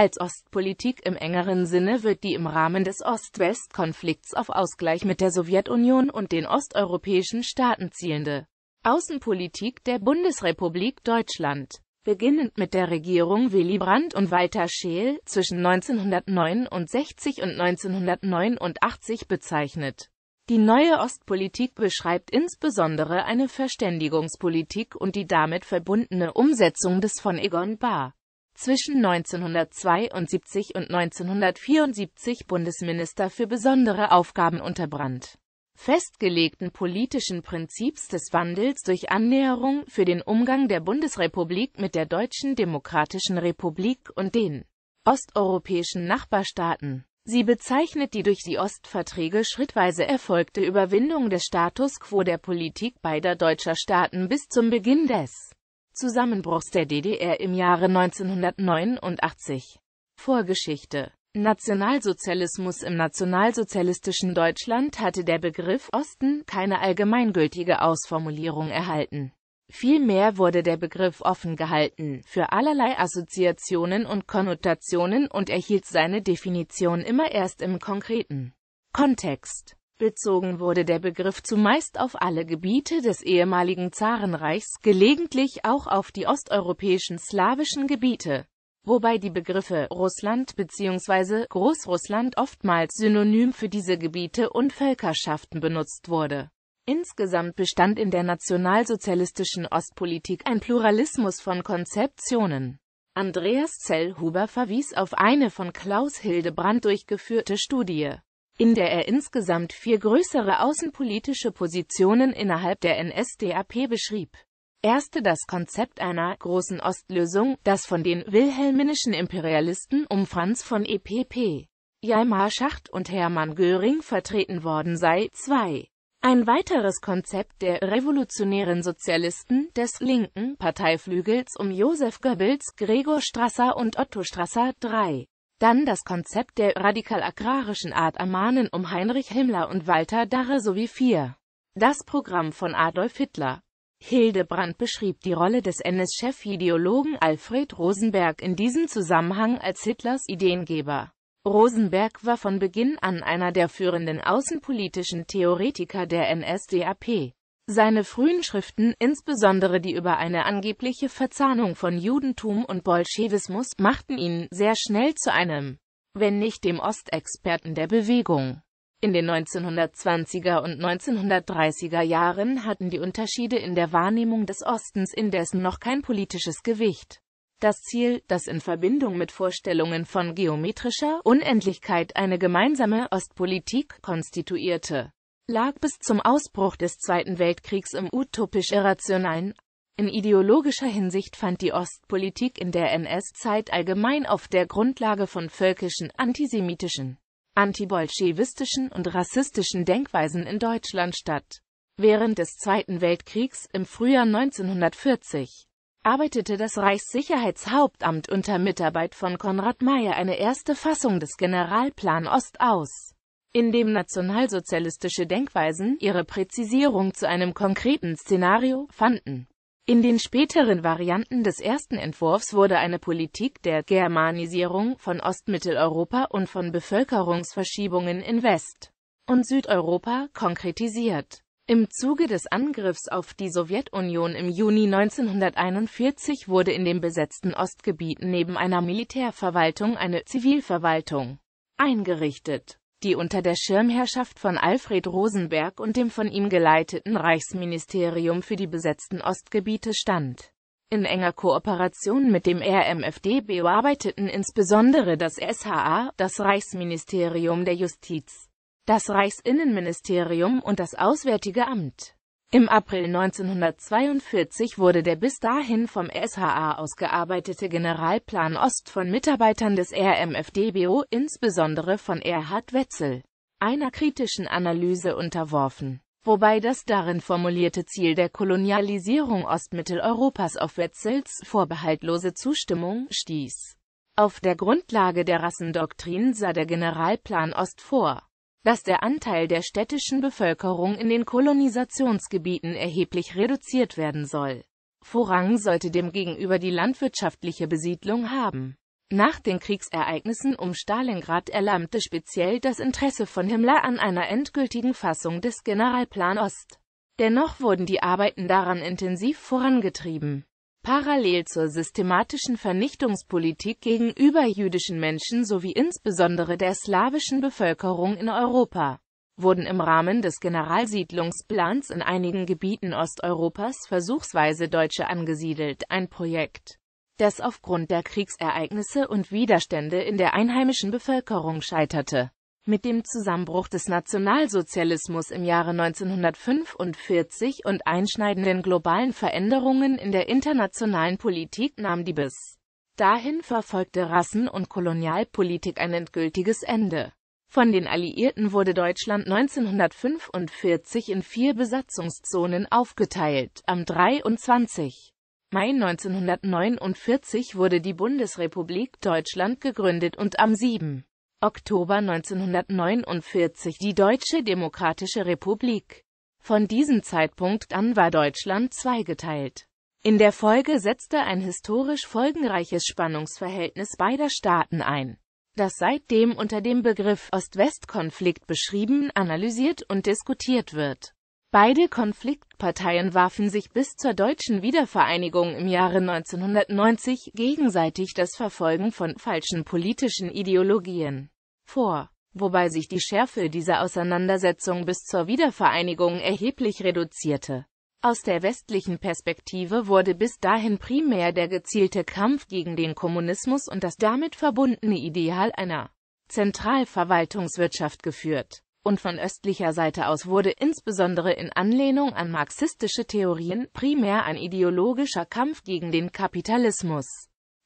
Als Ostpolitik im engeren Sinne wird die im Rahmen des Ost-West-Konflikts auf Ausgleich mit der Sowjetunion und den osteuropäischen Staaten zielende Außenpolitik der Bundesrepublik Deutschland beginnend mit der Regierung Willy Brandt und Walter Scheel zwischen 1969 und 1989 bezeichnet. Die neue Ostpolitik beschreibt insbesondere eine Verständigungspolitik und die damit verbundene Umsetzung des von Egon Bahr zwischen 1972 und 1974 Bundesminister für besondere Aufgaben unter Brandt festgelegten politischen Prinzips des Wandels durch Annäherung für den Umgang der Bundesrepublik mit der Deutschen Demokratischen Republik und den osteuropäischen Nachbarstaaten. Sie bezeichnet die durch die Ostverträge schrittweise erfolgte Überwindung des Status quo der Politik beider deutscher Staaten bis zum Beginn des Zusammenbruchs der DDR im Jahre 1989. Vorgeschichte Nationalsozialismus Im nationalsozialistischen Deutschland hatte der Begriff Osten keine allgemeingültige Ausformulierung erhalten. Vielmehr wurde der Begriff offen gehalten für allerlei Assoziationen und Konnotationen und erhielt seine Definition immer erst im konkreten Kontext. Bezogen wurde der Begriff zumeist auf alle Gebiete des ehemaligen Zarenreichs, gelegentlich auch auf die osteuropäischen slawischen Gebiete, wobei die Begriffe Russland bzw. Großrussland oftmals synonym für diese Gebiete und Völkerschaften benutzt wurde. Insgesamt bestand in der nationalsozialistischen Ostpolitik ein Pluralismus von Konzeptionen. Andreas Zellhuber verwies auf eine von Klaus Hildebrand durchgeführte Studie in der er insgesamt vier größere außenpolitische Positionen innerhalb der NSDAP beschrieb. Erste das Konzept einer «großen Ostlösung», das von den wilhelminischen Imperialisten um Franz von EPP, Jaimar Schacht und Hermann Göring vertreten worden sei. 2. Ein weiteres Konzept der revolutionären Sozialisten des linken Parteiflügels um Josef Goebbels, Gregor Strasser und Otto Strasser. 3. Dann das Konzept der radikal-agrarischen Art ermahnen um Heinrich Himmler und Walter Darre sowie vier. Das Programm von Adolf Hitler. Hildebrand beschrieb die Rolle des NS-Chefideologen Alfred Rosenberg in diesem Zusammenhang als Hitlers Ideengeber. Rosenberg war von Beginn an einer der führenden außenpolitischen Theoretiker der NSDAP. Seine frühen Schriften, insbesondere die über eine angebliche Verzahnung von Judentum und Bolschewismus, machten ihn sehr schnell zu einem, wenn nicht dem Ostexperten der Bewegung. In den 1920er und 1930er Jahren hatten die Unterschiede in der Wahrnehmung des Ostens indessen noch kein politisches Gewicht. Das Ziel, das in Verbindung mit Vorstellungen von geometrischer Unendlichkeit eine gemeinsame Ostpolitik konstituierte, lag bis zum Ausbruch des Zweiten Weltkriegs im utopisch Irrationalen. In ideologischer Hinsicht fand die Ostpolitik in der NS-Zeit allgemein auf der Grundlage von völkischen, antisemitischen, antibolschewistischen und rassistischen Denkweisen in Deutschland statt. Während des Zweiten Weltkriegs im Frühjahr 1940 arbeitete das Reichssicherheitshauptamt unter Mitarbeit von Konrad Meyer eine erste Fassung des Generalplan Ost aus indem nationalsozialistische Denkweisen ihre Präzisierung zu einem konkreten Szenario fanden. In den späteren Varianten des ersten Entwurfs wurde eine Politik der Germanisierung von Ostmitteleuropa und von Bevölkerungsverschiebungen in West- und Südeuropa konkretisiert. Im Zuge des Angriffs auf die Sowjetunion im Juni 1941 wurde in den besetzten Ostgebieten neben einer Militärverwaltung eine Zivilverwaltung eingerichtet die unter der Schirmherrschaft von Alfred Rosenberg und dem von ihm geleiteten Reichsministerium für die besetzten Ostgebiete stand. In enger Kooperation mit dem RMFD bearbeiteten insbesondere das SHA, das Reichsministerium der Justiz, das Reichsinnenministerium und das Auswärtige Amt im April 1942 wurde der bis dahin vom SHA ausgearbeitete Generalplan Ost von Mitarbeitern des RMFDBO, insbesondere von Erhard Wetzel, einer kritischen Analyse unterworfen, wobei das darin formulierte Ziel der Kolonialisierung Ostmitteleuropas auf Wetzels vorbehaltlose Zustimmung stieß. Auf der Grundlage der Rassendoktrin sah der Generalplan Ost vor, dass der Anteil der städtischen Bevölkerung in den Kolonisationsgebieten erheblich reduziert werden soll. Vorrang sollte demgegenüber die landwirtschaftliche Besiedlung haben. Nach den Kriegsereignissen um Stalingrad erlahmte speziell das Interesse von Himmler an einer endgültigen Fassung des Generalplan Ost. Dennoch wurden die Arbeiten daran intensiv vorangetrieben Parallel zur systematischen Vernichtungspolitik gegenüber jüdischen Menschen sowie insbesondere der slawischen Bevölkerung in Europa wurden im Rahmen des Generalsiedlungsplans in einigen Gebieten Osteuropas versuchsweise Deutsche angesiedelt, ein Projekt, das aufgrund der Kriegsereignisse und Widerstände in der einheimischen Bevölkerung scheiterte mit dem Zusammenbruch des Nationalsozialismus im Jahre 1945 und einschneidenden globalen Veränderungen in der internationalen Politik nahm die bis dahin verfolgte Rassen- und Kolonialpolitik ein endgültiges Ende. Von den Alliierten wurde Deutschland 1945 in vier Besatzungszonen aufgeteilt. Am 23. Mai 1949 wurde die Bundesrepublik Deutschland gegründet und am 7. Oktober 1949 die Deutsche Demokratische Republik. Von diesem Zeitpunkt an war Deutschland zweigeteilt. In der Folge setzte ein historisch folgenreiches Spannungsverhältnis beider Staaten ein, das seitdem unter dem Begriff Ost-West-Konflikt beschrieben, analysiert und diskutiert wird Beide Konfliktparteien warfen sich bis zur deutschen Wiedervereinigung im Jahre 1990 gegenseitig das Verfolgen von falschen politischen Ideologien vor, wobei sich die Schärfe dieser Auseinandersetzung bis zur Wiedervereinigung erheblich reduzierte. Aus der westlichen Perspektive wurde bis dahin primär der gezielte Kampf gegen den Kommunismus und das damit verbundene Ideal einer Zentralverwaltungswirtschaft geführt und von östlicher Seite aus wurde insbesondere in Anlehnung an marxistische Theorien primär ein ideologischer Kampf gegen den Kapitalismus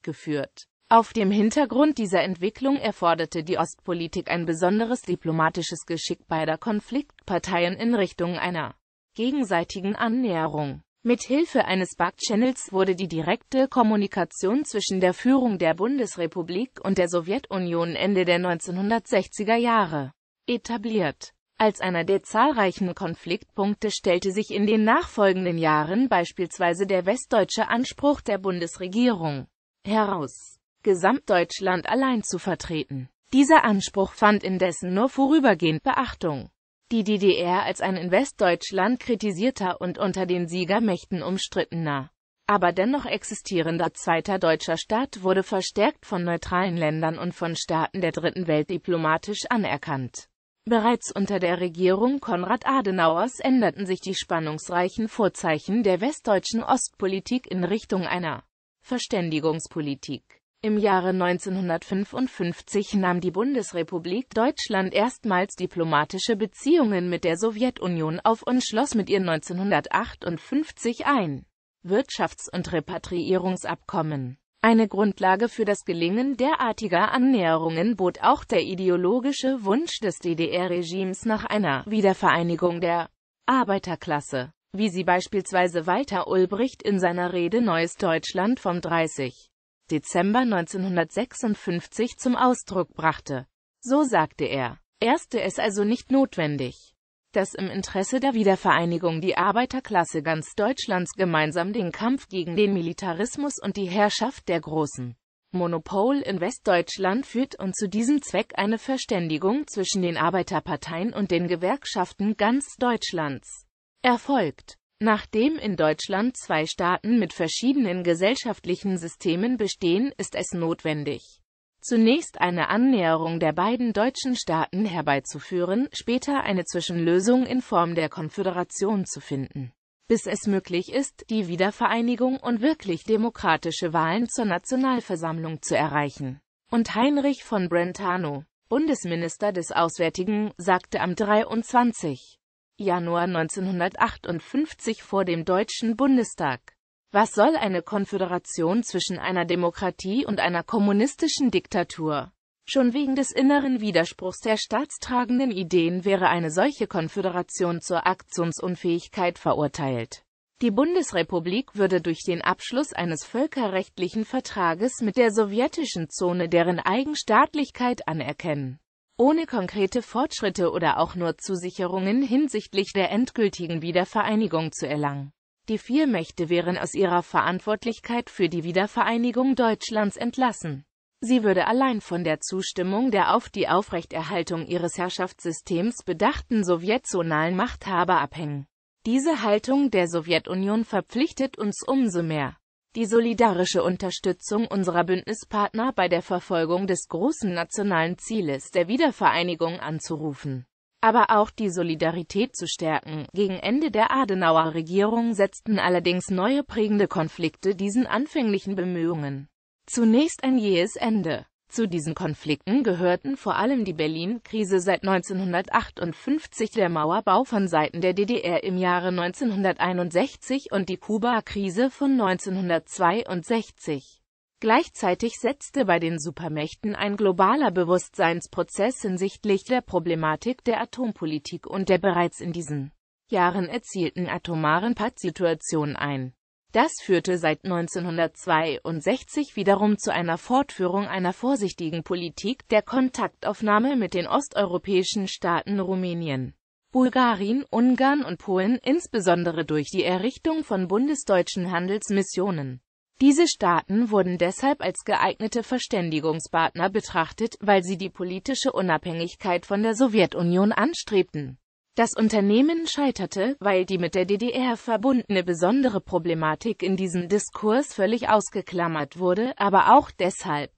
geführt. Auf dem Hintergrund dieser Entwicklung erforderte die Ostpolitik ein besonderes diplomatisches Geschick beider Konfliktparteien in Richtung einer gegenseitigen Annäherung. Mithilfe eines Backchannels wurde die direkte Kommunikation zwischen der Führung der Bundesrepublik und der Sowjetunion Ende der 1960er Jahre etabliert. Als einer der zahlreichen Konfliktpunkte stellte sich in den nachfolgenden Jahren beispielsweise der westdeutsche Anspruch der Bundesregierung heraus, Gesamtdeutschland allein zu vertreten. Dieser Anspruch fand indessen nur vorübergehend Beachtung. Die DDR als ein in Westdeutschland kritisierter und unter den Siegermächten umstrittener, aber dennoch existierender zweiter deutscher Staat wurde verstärkt von neutralen Ländern und von Staaten der Dritten Welt diplomatisch anerkannt. Bereits unter der Regierung Konrad Adenauers änderten sich die spannungsreichen Vorzeichen der westdeutschen Ostpolitik in Richtung einer Verständigungspolitik. Im Jahre 1955 nahm die Bundesrepublik Deutschland erstmals diplomatische Beziehungen mit der Sowjetunion auf und schloss mit ihr 1958 ein Wirtschafts- und Repatriierungsabkommen. Eine Grundlage für das Gelingen derartiger Annäherungen bot auch der ideologische Wunsch des DDR-Regimes nach einer Wiedervereinigung der Arbeiterklasse, wie sie beispielsweise Walter Ulbricht in seiner Rede Neues Deutschland vom 30. Dezember 1956 zum Ausdruck brachte. So sagte er, erste es also nicht notwendig, dass im Interesse der Wiedervereinigung die Arbeiterklasse ganz Deutschlands gemeinsam den Kampf gegen den Militarismus und die Herrschaft der großen Monopol in Westdeutschland führt und zu diesem Zweck eine Verständigung zwischen den Arbeiterparteien und den Gewerkschaften ganz Deutschlands erfolgt. Nachdem in Deutschland zwei Staaten mit verschiedenen gesellschaftlichen Systemen bestehen, ist es notwendig, zunächst eine Annäherung der beiden deutschen Staaten herbeizuführen, später eine Zwischenlösung in Form der Konföderation zu finden. Bis es möglich ist, die Wiedervereinigung und wirklich demokratische Wahlen zur Nationalversammlung zu erreichen. Und Heinrich von Brentano, Bundesminister des Auswärtigen, sagte am 23. Januar 1958 vor dem Deutschen Bundestag, was soll eine Konföderation zwischen einer Demokratie und einer kommunistischen Diktatur? Schon wegen des inneren Widerspruchs der staatstragenden Ideen wäre eine solche Konföderation zur Aktionsunfähigkeit verurteilt. Die Bundesrepublik würde durch den Abschluss eines völkerrechtlichen Vertrages mit der sowjetischen Zone deren Eigenstaatlichkeit anerkennen. Ohne konkrete Fortschritte oder auch nur Zusicherungen hinsichtlich der endgültigen Wiedervereinigung zu erlangen. Die vier Mächte wären aus ihrer Verantwortlichkeit für die Wiedervereinigung Deutschlands entlassen. Sie würde allein von der Zustimmung der auf die Aufrechterhaltung ihres Herrschaftssystems bedachten sowjetzonalen Machthaber abhängen. Diese Haltung der Sowjetunion verpflichtet uns umso mehr. Die solidarische Unterstützung unserer Bündnispartner bei der Verfolgung des großen nationalen Zieles der Wiedervereinigung anzurufen aber auch die Solidarität zu stärken. Gegen Ende der Adenauer-Regierung setzten allerdings neue prägende Konflikte diesen anfänglichen Bemühungen zunächst ein jähes Ende. Zu diesen Konflikten gehörten vor allem die Berlin-Krise seit 1958, der Mauerbau von Seiten der DDR im Jahre 1961 und die Kuba-Krise von 1962. Gleichzeitig setzte bei den Supermächten ein globaler Bewusstseinsprozess hinsichtlich der Problematik der Atompolitik und der bereits in diesen Jahren erzielten atomaren Pattsituation ein. Das führte seit 1962 wiederum zu einer Fortführung einer vorsichtigen Politik der Kontaktaufnahme mit den osteuropäischen Staaten Rumänien, Bulgarien, Ungarn und Polen, insbesondere durch die Errichtung von bundesdeutschen Handelsmissionen. Diese Staaten wurden deshalb als geeignete Verständigungspartner betrachtet, weil sie die politische Unabhängigkeit von der Sowjetunion anstrebten. Das Unternehmen scheiterte, weil die mit der DDR verbundene besondere Problematik in diesem Diskurs völlig ausgeklammert wurde, aber auch deshalb,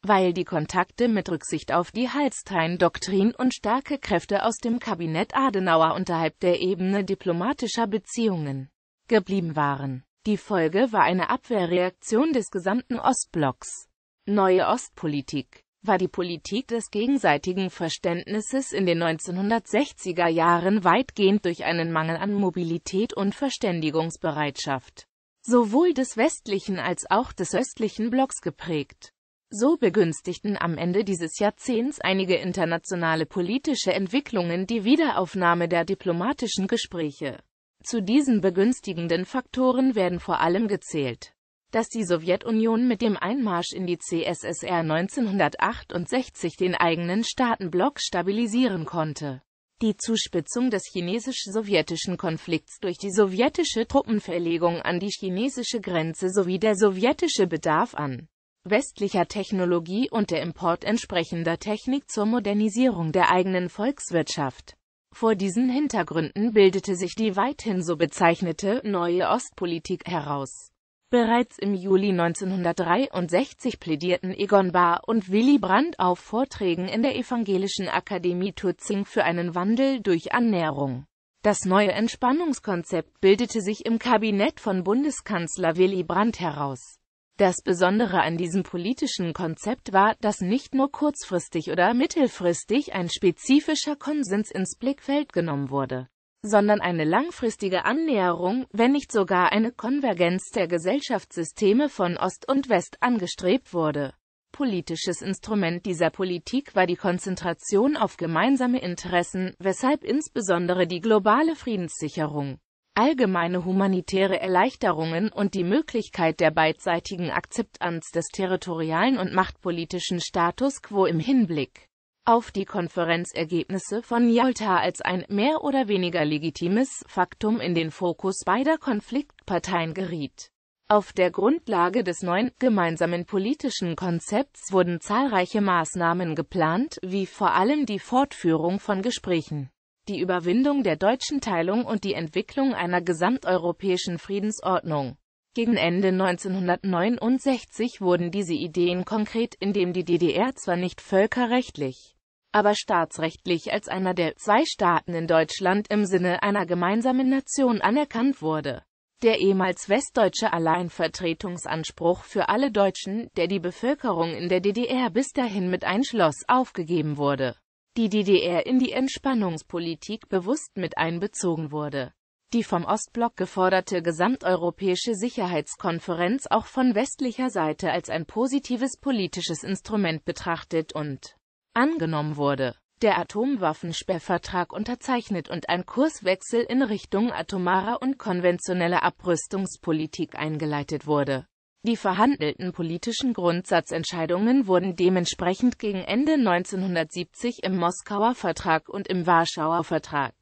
weil die Kontakte mit Rücksicht auf die Hallstein-Doktrin und starke Kräfte aus dem Kabinett Adenauer unterhalb der Ebene diplomatischer Beziehungen geblieben waren. Die Folge war eine Abwehrreaktion des gesamten Ostblocks. Neue Ostpolitik war die Politik des gegenseitigen Verständnisses in den 1960er Jahren weitgehend durch einen Mangel an Mobilität und Verständigungsbereitschaft sowohl des westlichen als auch des östlichen Blocks geprägt. So begünstigten am Ende dieses Jahrzehnts einige internationale politische Entwicklungen die Wiederaufnahme der diplomatischen Gespräche. Zu diesen begünstigenden Faktoren werden vor allem gezählt, dass die Sowjetunion mit dem Einmarsch in die CSSR 1968 den eigenen Staatenblock stabilisieren konnte. Die Zuspitzung des chinesisch-sowjetischen Konflikts durch die sowjetische Truppenverlegung an die chinesische Grenze sowie der sowjetische Bedarf an westlicher Technologie und der Import entsprechender Technik zur Modernisierung der eigenen Volkswirtschaft vor diesen Hintergründen bildete sich die weithin so bezeichnete Neue Ostpolitik heraus. Bereits im Juli 1963 plädierten Egon Bahr und Willy Brandt auf Vorträgen in der Evangelischen Akademie Tutzing für einen Wandel durch Annäherung. Das neue Entspannungskonzept bildete sich im Kabinett von Bundeskanzler Willy Brandt heraus. Das Besondere an diesem politischen Konzept war, dass nicht nur kurzfristig oder mittelfristig ein spezifischer Konsens ins Blickfeld genommen wurde, sondern eine langfristige Annäherung, wenn nicht sogar eine Konvergenz der Gesellschaftssysteme von Ost und West angestrebt wurde. Politisches Instrument dieser Politik war die Konzentration auf gemeinsame Interessen, weshalb insbesondere die globale Friedenssicherung Allgemeine humanitäre Erleichterungen und die Möglichkeit der beidseitigen Akzeptanz des territorialen und machtpolitischen Status quo im Hinblick auf die Konferenzergebnisse von Yalta als ein mehr oder weniger legitimes Faktum in den Fokus beider Konfliktparteien geriet. Auf der Grundlage des neuen gemeinsamen politischen Konzepts wurden zahlreiche Maßnahmen geplant, wie vor allem die Fortführung von Gesprächen die Überwindung der deutschen Teilung und die Entwicklung einer gesamteuropäischen Friedensordnung. Gegen Ende 1969 wurden diese Ideen konkret, indem die DDR zwar nicht völkerrechtlich, aber staatsrechtlich als einer der zwei Staaten in Deutschland im Sinne einer gemeinsamen Nation anerkannt wurde. Der ehemals westdeutsche Alleinvertretungsanspruch für alle Deutschen, der die Bevölkerung in der DDR bis dahin mit einschloss, aufgegeben wurde die DDR in die Entspannungspolitik bewusst mit einbezogen wurde. Die vom Ostblock geforderte gesamteuropäische Sicherheitskonferenz auch von westlicher Seite als ein positives politisches Instrument betrachtet und angenommen wurde. Der Atomwaffensperrvertrag unterzeichnet und ein Kurswechsel in Richtung atomarer und konventioneller Abrüstungspolitik eingeleitet wurde die verhandelten politischen Grundsatzentscheidungen wurden dementsprechend gegen Ende 1970 im Moskauer Vertrag und im Warschauer Vertrag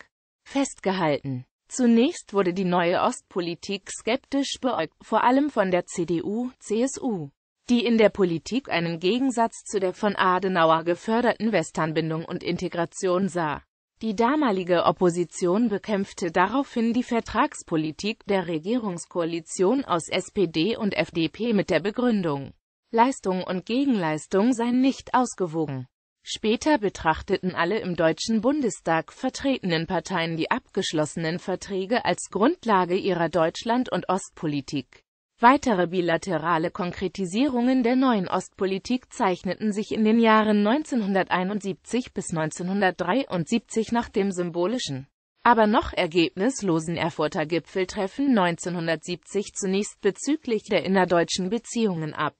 festgehalten. Zunächst wurde die neue Ostpolitik skeptisch beäugt, vor allem von der CDU, CSU, die in der Politik einen Gegensatz zu der von Adenauer geförderten Westanbindung und Integration sah. Die damalige Opposition bekämpfte daraufhin die Vertragspolitik der Regierungskoalition aus SPD und FDP mit der Begründung, Leistung und Gegenleistung seien nicht ausgewogen. Später betrachteten alle im Deutschen Bundestag vertretenen Parteien die abgeschlossenen Verträge als Grundlage ihrer Deutschland- und Ostpolitik Weitere bilaterale Konkretisierungen der neuen Ostpolitik zeichneten sich in den Jahren 1971 bis 1973 nach dem symbolischen, aber noch ergebnislosen Erfurter Gipfeltreffen 1970 zunächst bezüglich der innerdeutschen Beziehungen ab.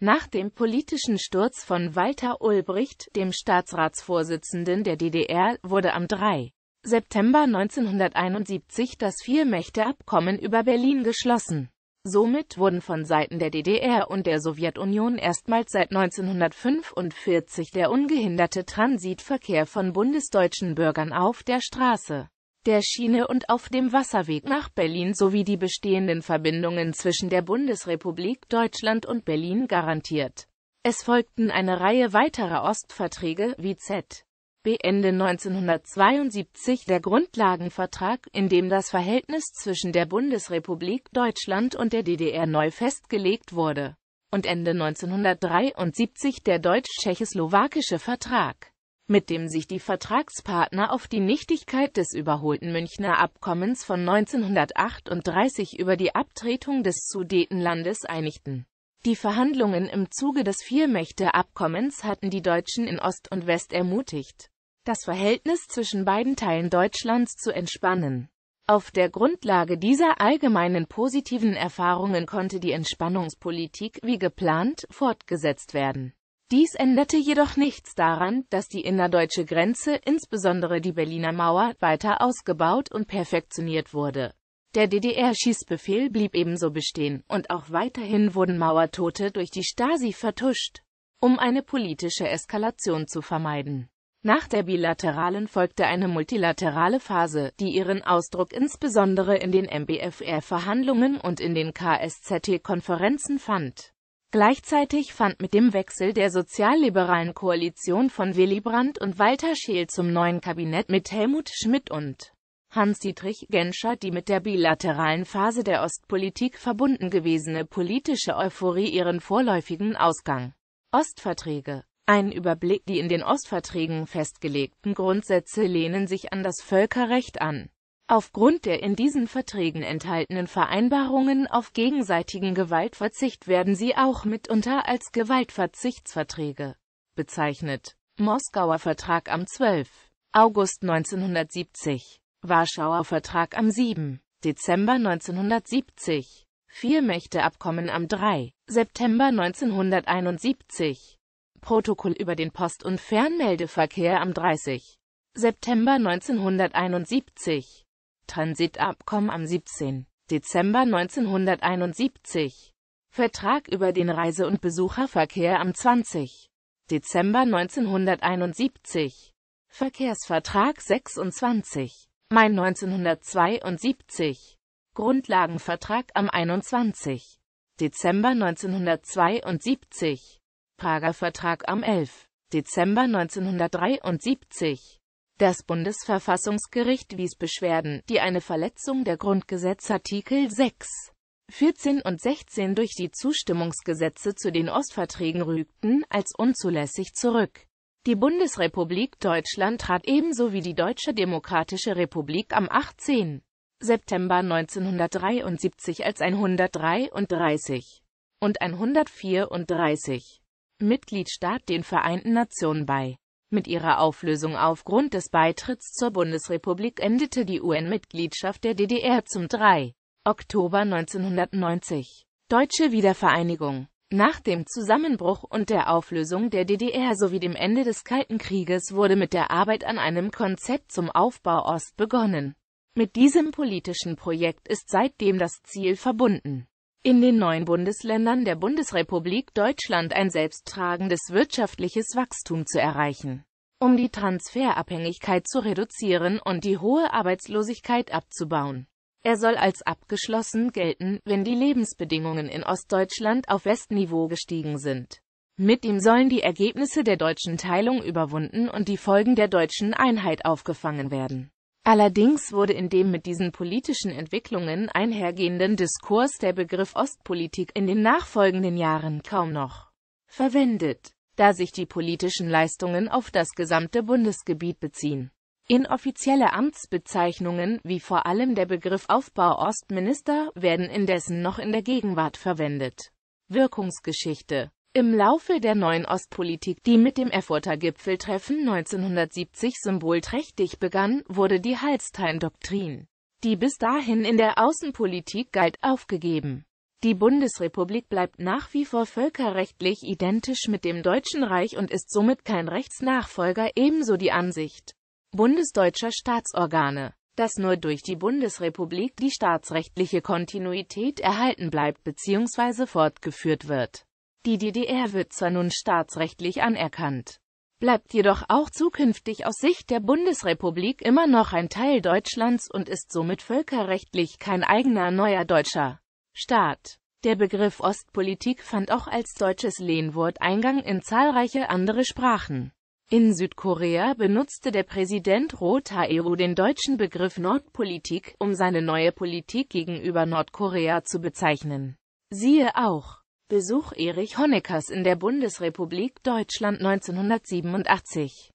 Nach dem politischen Sturz von Walter Ulbricht, dem Staatsratsvorsitzenden der DDR, wurde am 3. September 1971 das Vier-Mächte-Abkommen über Berlin geschlossen. Somit wurden von Seiten der DDR und der Sowjetunion erstmals seit 1945 der ungehinderte Transitverkehr von bundesdeutschen Bürgern auf der Straße, der Schiene und auf dem Wasserweg nach Berlin sowie die bestehenden Verbindungen zwischen der Bundesrepublik Deutschland und Berlin garantiert. Es folgten eine Reihe weiterer Ostverträge, wie Z. B. Ende 1972 der Grundlagenvertrag, in dem das Verhältnis zwischen der Bundesrepublik Deutschland und der DDR neu festgelegt wurde, und Ende 1973 der deutsch-tschechoslowakische Vertrag, mit dem sich die Vertragspartner auf die Nichtigkeit des überholten Münchner Abkommens von 1938 über die Abtretung des Sudetenlandes einigten. Die Verhandlungen im Zuge des Viermächteabkommens hatten die Deutschen in Ost und West ermutigt, das Verhältnis zwischen beiden Teilen Deutschlands zu entspannen. Auf der Grundlage dieser allgemeinen positiven Erfahrungen konnte die Entspannungspolitik, wie geplant, fortgesetzt werden. Dies änderte jedoch nichts daran, dass die innerdeutsche Grenze, insbesondere die Berliner Mauer, weiter ausgebaut und perfektioniert wurde. Der DDR-Schießbefehl blieb ebenso bestehen, und auch weiterhin wurden Mauertote durch die Stasi vertuscht, um eine politische Eskalation zu vermeiden. Nach der bilateralen folgte eine multilaterale Phase, die ihren Ausdruck insbesondere in den MBFR-Verhandlungen und in den KSZT-Konferenzen fand. Gleichzeitig fand mit dem Wechsel der sozialliberalen Koalition von Willy Brandt und Walter Scheel zum neuen Kabinett mit Helmut Schmidt und Hans-Dietrich Genscher die mit der bilateralen Phase der Ostpolitik verbunden gewesene politische Euphorie ihren vorläufigen Ausgang. Ostverträge ein Überblick Die in den Ostverträgen festgelegten Grundsätze lehnen sich an das Völkerrecht an. Aufgrund der in diesen Verträgen enthaltenen Vereinbarungen auf gegenseitigen Gewaltverzicht werden sie auch mitunter als Gewaltverzichtsverträge bezeichnet. Moskauer Vertrag am 12. August 1970, Warschauer Vertrag am 7. Dezember 1970, Viermächteabkommen am 3. September 1971, Protokoll über den Post- und Fernmeldeverkehr am 30. September 1971. Transitabkommen am 17. Dezember 1971. Vertrag über den Reise- und Besucherverkehr am 20. Dezember 1971. Verkehrsvertrag 26. Mai 1972. Grundlagenvertrag am 21. Dezember 1972. Prager Vertrag am 11. Dezember 1973. Das Bundesverfassungsgericht wies Beschwerden, die eine Verletzung der Grundgesetzartikel 6, 14 und 16 durch die Zustimmungsgesetze zu den Ostverträgen rügten, als unzulässig zurück. Die Bundesrepublik Deutschland trat ebenso wie die Deutsche Demokratische Republik am 18. September 1973 als 133 und 134 Mitgliedstaat den Vereinten Nationen bei. Mit ihrer Auflösung aufgrund des Beitritts zur Bundesrepublik endete die UN-Mitgliedschaft der DDR zum 3. Oktober 1990. Deutsche Wiedervereinigung Nach dem Zusammenbruch und der Auflösung der DDR sowie dem Ende des Kalten Krieges wurde mit der Arbeit an einem Konzept zum Aufbau Ost begonnen. Mit diesem politischen Projekt ist seitdem das Ziel verbunden, in den neuen Bundesländern der Bundesrepublik Deutschland ein selbsttragendes wirtschaftliches Wachstum zu erreichen. Um die Transferabhängigkeit zu reduzieren und die hohe Arbeitslosigkeit abzubauen. Er soll als abgeschlossen gelten, wenn die Lebensbedingungen in Ostdeutschland auf Westniveau gestiegen sind. Mit ihm sollen die Ergebnisse der deutschen Teilung überwunden und die Folgen der deutschen Einheit aufgefangen werden. Allerdings wurde in dem mit diesen politischen Entwicklungen einhergehenden Diskurs der Begriff Ostpolitik in den nachfolgenden Jahren kaum noch verwendet, da sich die politischen Leistungen auf das gesamte Bundesgebiet beziehen. Inoffizielle Amtsbezeichnungen wie vor allem der Begriff Aufbau-Ostminister werden indessen noch in der Gegenwart verwendet. Wirkungsgeschichte im Laufe der neuen Ostpolitik, die mit dem Erfurter Gipfeltreffen 1970 symbolträchtig begann, wurde die Hallstein-Doktrin, die bis dahin in der Außenpolitik galt, aufgegeben. Die Bundesrepublik bleibt nach wie vor völkerrechtlich identisch mit dem Deutschen Reich und ist somit kein Rechtsnachfolger, ebenso die Ansicht bundesdeutscher Staatsorgane, dass nur durch die Bundesrepublik die staatsrechtliche Kontinuität erhalten bleibt bzw. fortgeführt wird. Die DDR wird zwar nun staatsrechtlich anerkannt, bleibt jedoch auch zukünftig aus Sicht der Bundesrepublik immer noch ein Teil Deutschlands und ist somit völkerrechtlich kein eigener neuer deutscher Staat. Der Begriff Ostpolitik fand auch als deutsches Lehnwort Eingang in zahlreiche andere Sprachen. In Südkorea benutzte der Präsident Roh Tae-ru den deutschen Begriff Nordpolitik, um seine neue Politik gegenüber Nordkorea zu bezeichnen. Siehe auch Besuch Erich Honeckers in der Bundesrepublik Deutschland 1987